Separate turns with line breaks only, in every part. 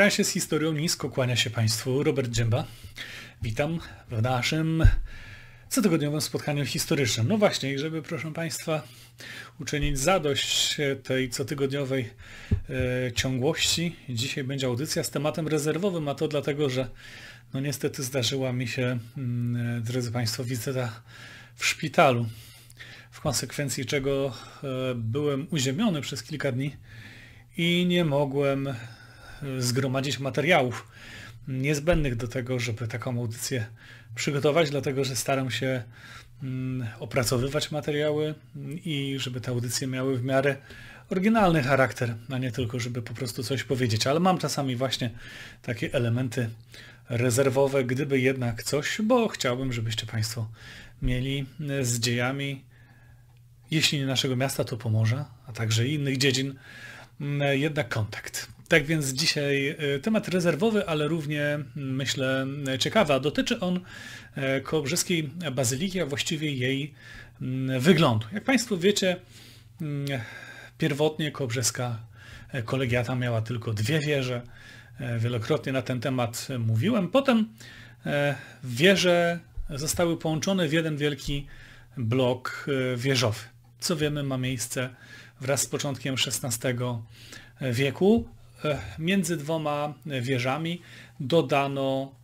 Ransie z historią nisko kłania się Państwu Robert Dzięba. Witam w naszym cotygodniowym spotkaniu historycznym. No właśnie, i żeby, proszę Państwa, uczynić zadość tej cotygodniowej e, ciągłości, dzisiaj będzie audycja z tematem rezerwowym, a to dlatego, że no niestety zdarzyła mi się, mm, drodzy Państwo, wizyta w szpitalu, w konsekwencji czego e, byłem uziemiony przez kilka dni i nie mogłem zgromadzić materiałów niezbędnych do tego, żeby taką audycję przygotować, dlatego że staram się mm, opracowywać materiały mm, i żeby te audycje miały w miarę oryginalny charakter, a nie tylko, żeby po prostu coś powiedzieć. Ale mam czasami właśnie takie elementy rezerwowe, gdyby jednak coś, bo chciałbym, żebyście Państwo mieli mm, z dziejami, jeśli nie naszego miasta, to Pomorza, a także innych dziedzin, jednak kontakt. Tak więc dzisiaj e, temat rezerwowy, ale równie myślę ciekawa. Dotyczy on e, kołobrzeskiej bazyliki, a właściwie jej wyglądu. Jak Państwo wiecie, pierwotnie kołobrzeska e, kolegiata miała tylko dwie wieże. Wielokrotnie na ten temat mówiłem. Potem wieże zostały połączone w jeden wielki blok wieżowy. Co wiemy ma miejsce wraz z początkiem XVI wieku. E, między dwoma e, wieżami dodano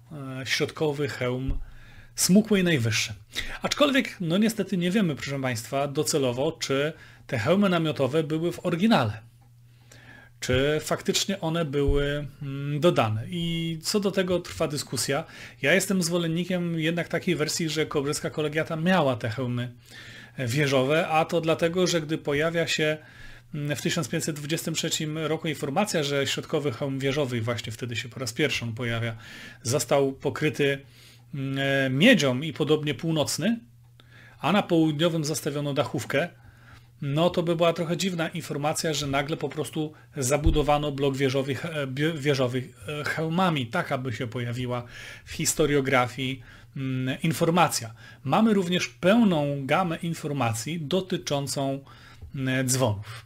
e, środkowy hełm smukły i najwyższy. Aczkolwiek, no niestety nie wiemy, proszę Państwa, docelowo, czy te hełmy namiotowe były w oryginale. Czy faktycznie one były mm, dodane? I co do tego trwa dyskusja. Ja jestem zwolennikiem jednak takiej wersji, że Kobrzyska Kolegiata miała te hełmy wieżowe, a to dlatego, że gdy pojawia się Mm, w 1523 roku informacja, że środkowy hełm wieżowy, właśnie wtedy się po raz pierwszy pojawia, został pokryty mm, e, miedzią i podobnie północny, a na południowym zastawiono dachówkę, no to by była trochę dziwna informacja, że nagle po prostu zabudowano blok wieżowy, e, wieżowy e, hełmami. Taka by się pojawiła w historiografii mm, informacja. Mamy również pełną gamę informacji dotyczącą dzwonów.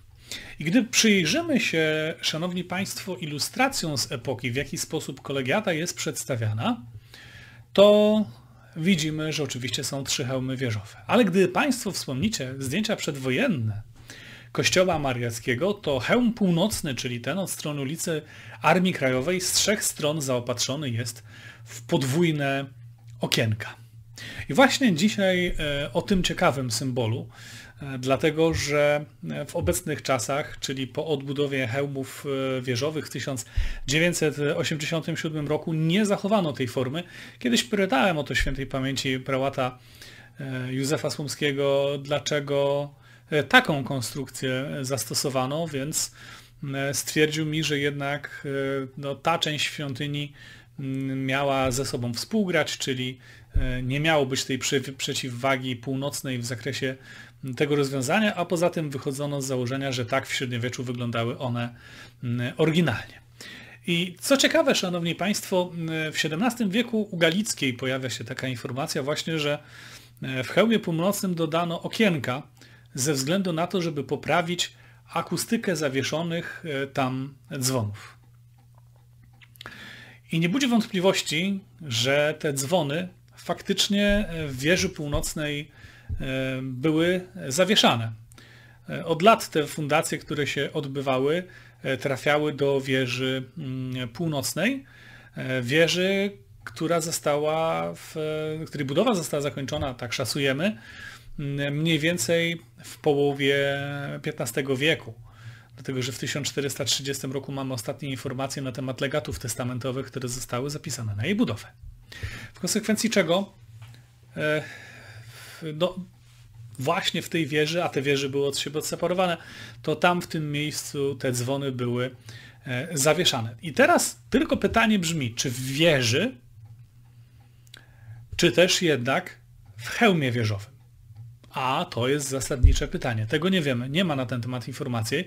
I gdy przyjrzymy się, Szanowni Państwo, ilustracją z epoki, w jaki sposób kolegiata jest przedstawiana, to widzimy, że oczywiście są trzy hełmy wieżowe. Ale gdy Państwo wspomnicie zdjęcia przedwojenne kościoła mariackiego, to hełm północny, czyli ten od strony ulicy Armii Krajowej, z trzech stron zaopatrzony jest w podwójne okienka. I właśnie dzisiaj e, o tym ciekawym symbolu E, dlatego że e, w obecnych czasach, czyli po odbudowie hełmów e, wieżowych w 1987 roku nie zachowano tej formy. Kiedyś pytałem o to świętej pamięci prałata Józefa Słomskiego, dlaczego taką konstrukcję zastosowano, więc stwierdził mi, że jednak no, ta część świątyni mm, miała ze sobą współgrać, czyli nie miało być tej przeciwwagi północnej w zakresie tego rozwiązania, a poza tym wychodzono z założenia, że tak w średniowieczu wyglądały one mm, oryginalnie. I co ciekawe, szanowni państwo, mm, w XVII wieku u Galickiej pojawia się taka informacja właśnie, że e, w hełmie północnym dodano okienka ze względu na to, żeby poprawić akustykę zawieszonych e, tam dzwonów. I nie budzi wątpliwości, że te dzwony faktycznie e, w wieży północnej E, były zawieszane. E, od lat te fundacje, które się odbywały, e, trafiały do wieży mm, północnej, wieży, która została, w, której budowa została zakończona, tak szacujemy, mm, mniej więcej w połowie XV wieku. Dlatego, że w 1430 roku mamy ostatnie informacje na temat legatów testamentowych, które zostały zapisane na jej budowę. W konsekwencji czego no, właśnie w tej wieży, a te wieże były od siebie odseparowane, to tam w tym miejscu te dzwony były e, zawieszane. I teraz tylko pytanie brzmi, czy w wieży, czy też jednak w hełmie wieżowym? A to jest zasadnicze pytanie. Tego nie wiemy, nie ma na ten temat informacji.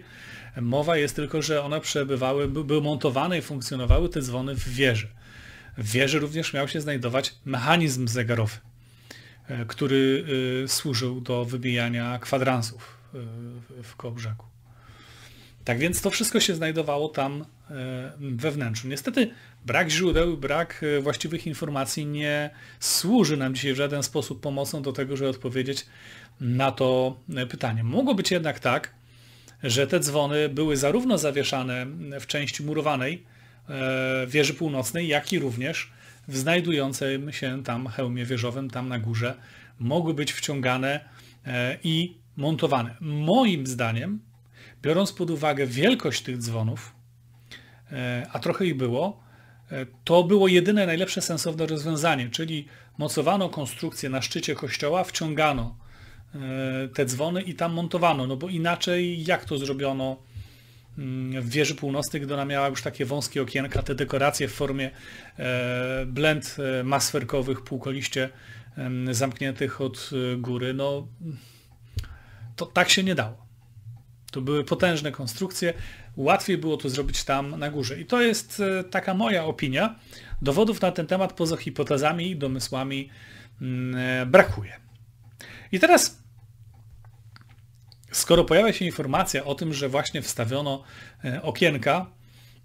Mowa jest tylko, że one przebywały, były montowane i funkcjonowały te dzwony w wieży. W wieży również miał się znajdować mechanizm zegarowy. E, który e, służył do wybijania kwadransów e, w Kołbrzegu. Tak więc to wszystko się znajdowało tam we wnętrzu. Niestety brak źródeł, brak właściwych informacji nie służy nam dzisiaj w żaden sposób pomocą do tego, żeby odpowiedzieć na to pytanie. Mogło być jednak tak, że te dzwony były zarówno zawieszane w części murowanej wieży północnej, jak i również w znajdującym się tam hełmie wieżowym, tam na górze, mogły być wciągane e, i montowane. Moim zdaniem, biorąc pod uwagę wielkość tych dzwonów, e, a trochę ich było, e, to było jedyne najlepsze sensowne rozwiązanie, czyli mocowano konstrukcję na szczycie kościoła, wciągano te dzwony i tam montowano, no bo inaczej jak to zrobiono Mm, w wieży północnej, gdy ona miała już takie wąskie okienka, te dekoracje w formie e, blend e, masferkowych, półkoliście zamkniętych od e, góry, no to tak się nie dało. To były potężne konstrukcje, łatwiej było to zrobić tam na górze. I to jest taka moja opinia. Dowodów na ten temat poza hipotezami i domysłami mm, brakuje. I teraz skoro pojawia się informacja o tym, że właśnie wstawiono e, okienka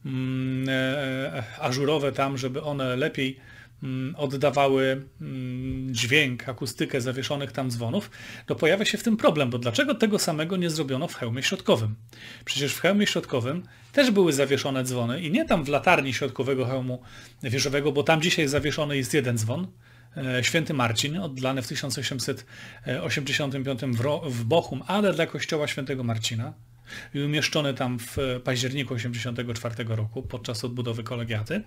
mm, e, e, ażurowe tam, żeby one lepiej mm, oddawały mm, dźwięk, akustykę zawieszonych tam dzwonów, to pojawia się w tym problem, bo dlaczego tego samego nie zrobiono w hełmie środkowym? Przecież w hełmie środkowym też były zawieszone dzwony i nie tam w latarni środkowego hełmu wieżowego, bo tam dzisiaj zawieszony jest jeden dzwon, E, Święty Marcin, oddany w 1885 w Bochum, ale dla kościoła Świętego Marcina i umieszczony tam w październiku 1984 roku podczas odbudowy kolegiaty.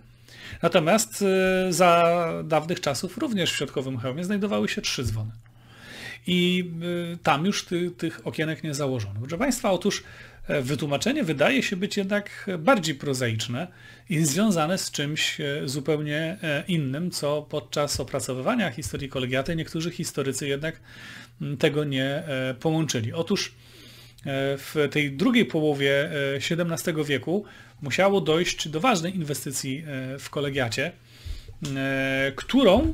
Natomiast e, za dawnych czasów również w środkowym hełmie znajdowały się trzy dzwony. I e, tam już ty, tych okienek nie założono. Proszę Państwa, otóż E, wytłumaczenie wydaje się być jednak bardziej prozaiczne i związane z czymś e, zupełnie e, innym, co podczas opracowywania historii kolegiaty niektórzy historycy jednak mm, tego nie połączyli. Otóż w tej drugiej połowie XVII wieku musiało dojść do ważnej inwestycji w kolegiacie, którą,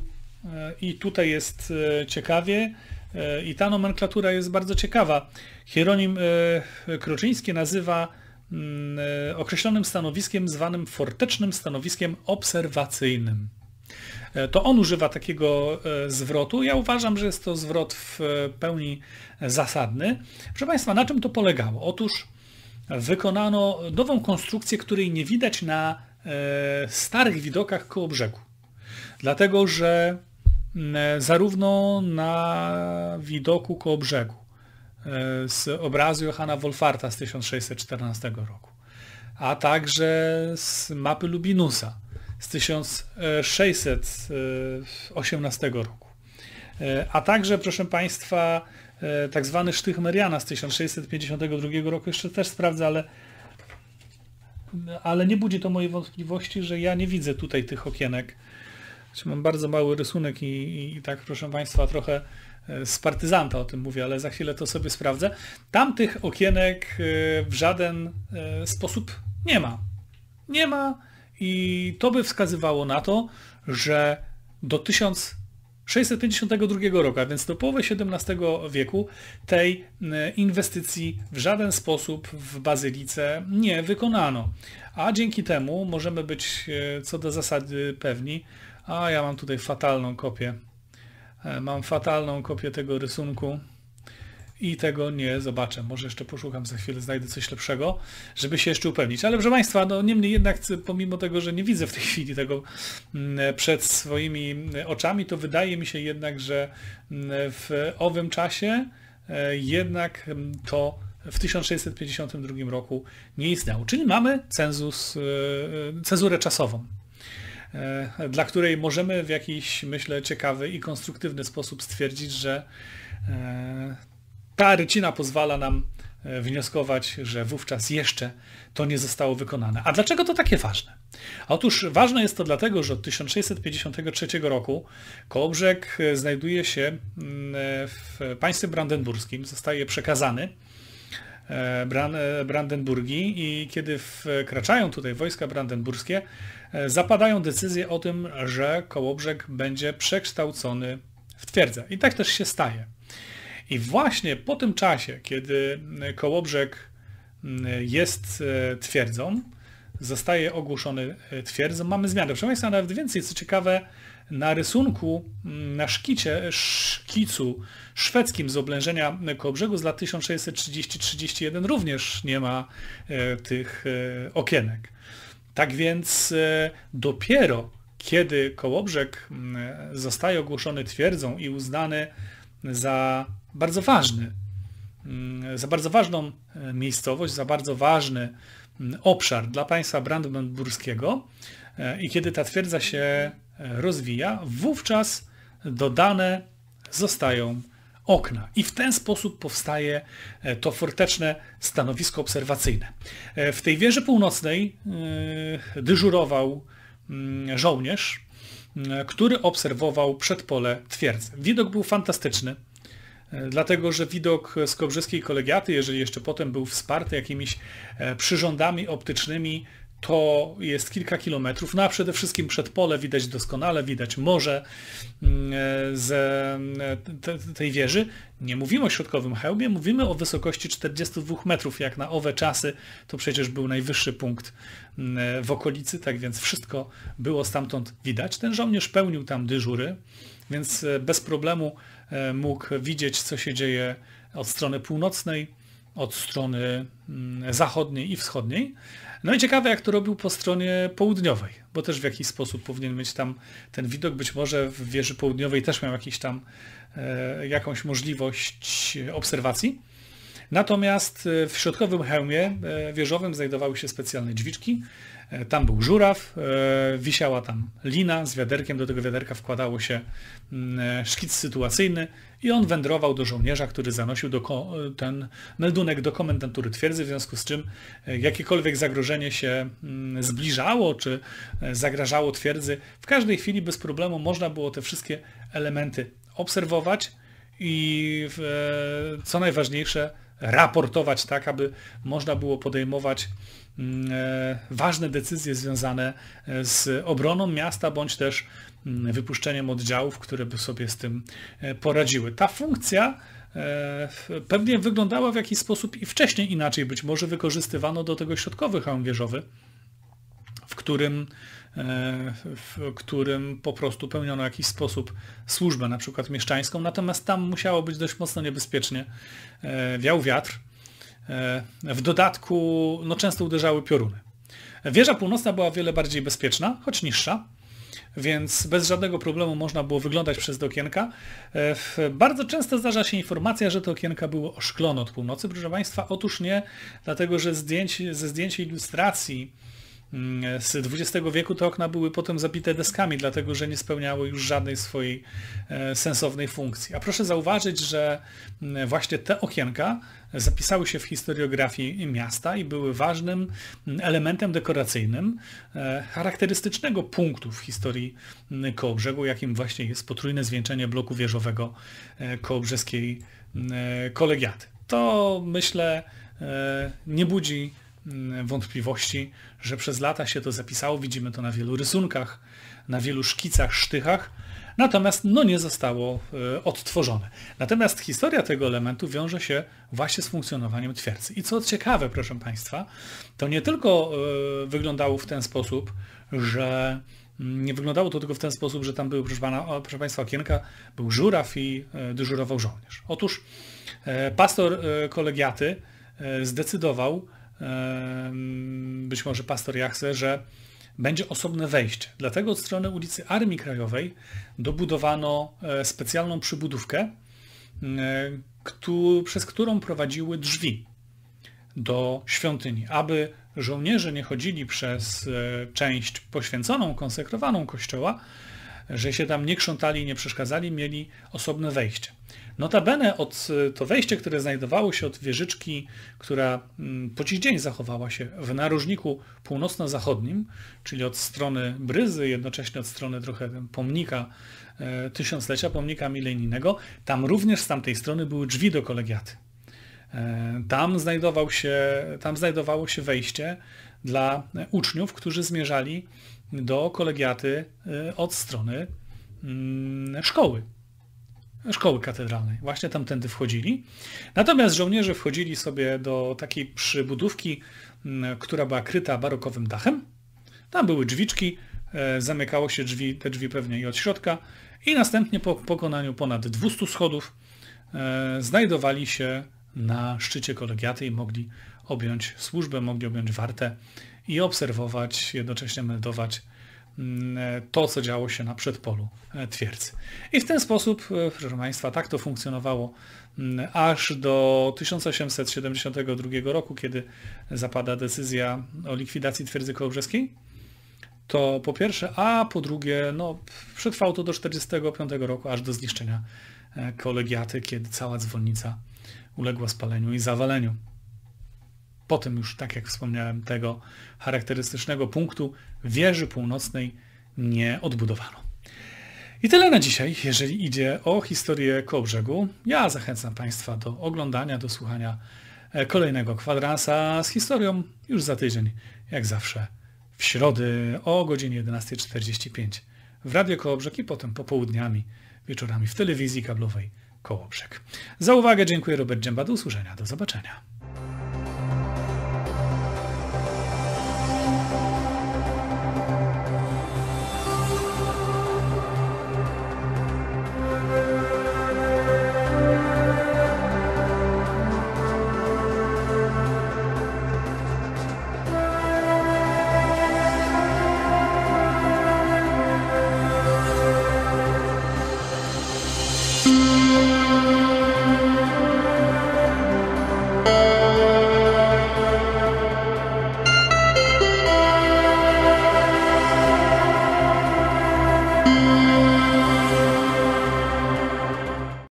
i tutaj jest ciekawie, E, I ta nomenklatura jest bardzo ciekawa. Hieronim e, Kroczyński nazywa mm, e, określonym stanowiskiem zwanym fortecznym stanowiskiem obserwacyjnym. To on używa takiego zwrotu. Ja uważam, że jest to zwrot w pełni zasadny. Proszę Państwa, na czym to polegało? Otóż wykonano nową konstrukcję, której nie widać na starych widokach koło brzegu. Dlatego, że E, zarówno na widoku koło brzegu e, z obrazu Johanna Wolfarta z 1614 roku, a także z mapy Lubinusa z 1618 roku, e, a także, proszę Państwa, tak zwany sztych Meriana z 1652 roku jeszcze też sprawdzę, ale, ale nie budzi to mojej wątpliwości, że ja nie widzę tutaj tych okienek znaczy mam bardzo mały rysunek i, i, i tak, proszę Państwa, trochę z e, partyzanta o tym mówię, ale za chwilę to sobie sprawdzę. Tam tych okienek e, w żaden e, sposób nie ma. Nie ma i to by wskazywało na to, że do 1652 roku, a więc do połowy XVII wieku, tej inwestycji w żaden sposób w bazylice nie wykonano. A dzięki temu możemy być co do zasady pewni, a ja mam tutaj fatalną kopię. E, mam fatalną kopię tego rysunku i tego nie zobaczę. Może jeszcze poszukam za chwilę, znajdę coś lepszego, żeby się jeszcze upewnić. Ale proszę Państwa, no niemniej jednak pomimo tego, że nie widzę w tej chwili tego mm, e, przed swoimi e, oczami, to wydaje mi się jednak, że mm, w owym czasie jednak mm, to w 1652 roku nie istniało. Czyli mamy cenzus, cenzurę czasową. E, dla której możemy w jakiś, myślę, ciekawy i konstruktywny sposób stwierdzić, że e, ta rycina pozwala nam e, wnioskować, że wówczas jeszcze to nie zostało wykonane. A dlaczego to takie ważne? Otóż ważne jest to dlatego, że od 1653 roku Kołobrzeg znajduje się mm, w państwie brandenburskim, zostaje przekazany E, e, Brandenburgii i kiedy wkraczają tutaj wojska brandenburskie, e, zapadają decyzje o tym, że Kołobrzeg będzie przekształcony w twierdzę. I tak też się staje. I właśnie po tym czasie, kiedy Kołobrzeg jest twierdzą, zostaje ogłoszony twierdzą, mamy zmianę. Proszę Państwa, nawet więcej, co ciekawe, na rysunku, mm, na szkicie, szkicu szwedzkim z oblężenia Kołobrzegu z lat 1630-31 również nie ma e, tych e, okienek. Tak więc e, dopiero kiedy Kołobrzeg mm, zostaje ogłoszony twierdzą i uznany za bardzo ważny, mm, za bardzo ważną miejscowość, za bardzo ważny obszar dla państwa brandenburskiego i kiedy ta twierdza się rozwija, wówczas dodane zostają okna. I w ten sposób powstaje e, to forteczne stanowisko obserwacyjne. E, w tej wieży północnej e, dyżurował mm, żołnierz, który obserwował przedpole twierdzy. Widok był fantastyczny, dlatego że widok z kolegiaty, jeżeli jeszcze potem był wsparty jakimiś przyrządami optycznymi, to jest kilka kilometrów, no a przede wszystkim przed pole widać doskonale, widać morze mm, e, z e, tej wieży. Nie mówimy o środkowym hełmie, mówimy o wysokości 42 metrów. Jak na owe czasy to przecież był najwyższy punkt mm, e, w okolicy, tak więc wszystko było stamtąd widać. Ten żołnierz pełnił tam dyżury, więc bez problemu mógł widzieć, co się dzieje od strony północnej, od strony mm, zachodniej i wschodniej. No i ciekawe, jak to robił po stronie południowej, bo też w jakiś sposób powinien mieć tam ten widok. Być może w wieży południowej też miał jakiś tam e, jakąś możliwość obserwacji. Natomiast e, w środkowym hełmie e, wieżowym znajdowały się specjalne drzwiczki, E, tam był żuraw, e, wisiała tam lina z wiaderkiem, do tego wiaderka wkładało się mm, e, szkic sytuacyjny i on wędrował do żołnierza, który zanosił ten meldunek do komendantury twierdzy, w związku z czym jakiekolwiek zagrożenie się mm, zbliżało czy zagrażało twierdzy, w każdej chwili bez problemu można było te wszystkie elementy obserwować i co najważniejsze, raportować tak, aby można było podejmować Mm, e, ważne decyzje związane e, z obroną miasta bądź też mm, wypuszczeniem oddziałów, które by sobie z tym e, poradziły. Ta funkcja pewnie wyglądała w jakiś sposób i wcześniej inaczej, być może wykorzystywano do tego środkowy hełm wieżowy, w którym, w którym po prostu pełniono w jakiś sposób służbę, na przykład mieszczańską, natomiast tam musiało być dość mocno niebezpiecznie. Wiał wiatr, E, w dodatku no, często uderzały pioruny. Wieża północna była wiele bardziej bezpieczna, choć niższa, więc bez żadnego problemu można było wyglądać przez te okienka. E, bardzo często zdarza się informacja, że te okienka były oszklone od północy. Proszę Państwa, otóż nie, dlatego że zdjęć, ze zdjęcia ilustracji Mm, z XX wieku te okna były potem zabite deskami, dlatego że nie spełniały już żadnej swojej e, sensownej funkcji. A proszę zauważyć, że mm, właśnie te okienka zapisały się w historiografii miasta i były ważnym mm, elementem dekoracyjnym e, charakterystycznego punktu w historii Kołobrzegu, jakim właśnie jest potrójne zwieńczenie bloku wieżowego e, kołobrzeskiej kolegiaty. To myślę nie budzi Mm, wątpliwości, że przez lata się to zapisało. Widzimy to na wielu rysunkach, na wielu szkicach, sztychach. Natomiast no, nie zostało e, odtworzone. Natomiast historia tego elementu wiąże się właśnie z funkcjonowaniem twierdzy. I co ciekawe, proszę Państwa, to nie tylko e, wyglądało w ten sposób, że mm, nie wyglądało to tylko w ten sposób, że tam były, proszę, pana, proszę Państwa, okienka, był żuraw i e, dyżurował żołnierz. Otóż pastor kolegiaty zdecydował, być może pastor Jachse, że będzie osobne wejście. Dlatego od strony ulicy Armii Krajowej dobudowano e, specjalną przybudówkę, e, przez którą prowadziły drzwi do świątyni, aby żołnierze nie chodzili przez e, część poświęconą, konsekrowaną kościoła, że się tam nie krzątali, nie przeszkadzali, mieli osobne wejście. Notabene od, to wejście, które znajdowało się od wieżyczki, która mm, po dziś dzień zachowała się w narożniku północno-zachodnim, czyli od strony Bryzy, jednocześnie od strony trochę pomnika e, tysiąclecia, pomnika milenijnego, tam również z tamtej strony były drzwi do kolegiaty. E, tam, znajdował się, tam znajdowało się wejście, dla uczniów, którzy zmierzali do kolegiaty e, od strony mm, szkoły, szkoły katedralnej. Właśnie tamtędy wchodzili. Natomiast żołnierze wchodzili sobie do takiej przybudówki, mm, która była kryta barokowym dachem. Tam były drzwiczki, e, zamykało się drzwi, te drzwi pewnie i od środka. I następnie po pokonaniu ponad 200 schodów e, znajdowali się na szczycie kolegiaty i mogli objąć służbę, mogli objąć wartę i obserwować, jednocześnie meldować mm, e, to, co działo się na przedpolu e, twierdzy. I w ten sposób, e, proszę Państwa, tak to funkcjonowało mm, aż do 1872 roku, kiedy zapada decyzja o likwidacji twierdzy kołobrzeskiej. To po pierwsze, a po drugie, no, przetrwało to do 1945 roku, aż do zniszczenia kolegiaty, kiedy cała dzwonnica uległa spaleniu i zawaleniu po tym już, tak jak wspomniałem, tego charakterystycznego punktu wieży północnej nie odbudowano. I tyle na dzisiaj, jeżeli idzie o historię Kołbrzegu. Ja zachęcam Państwa do oglądania, do słuchania e, kolejnego kwadransa z historią już za tydzień, jak zawsze w środę o godzinie 11.45 w Radio Kołobrzeg i potem popołudniami, wieczorami w telewizji kablowej Kołobrzeg. Za uwagę dziękuję Robert Dzięba, do usłyszenia, do zobaczenia.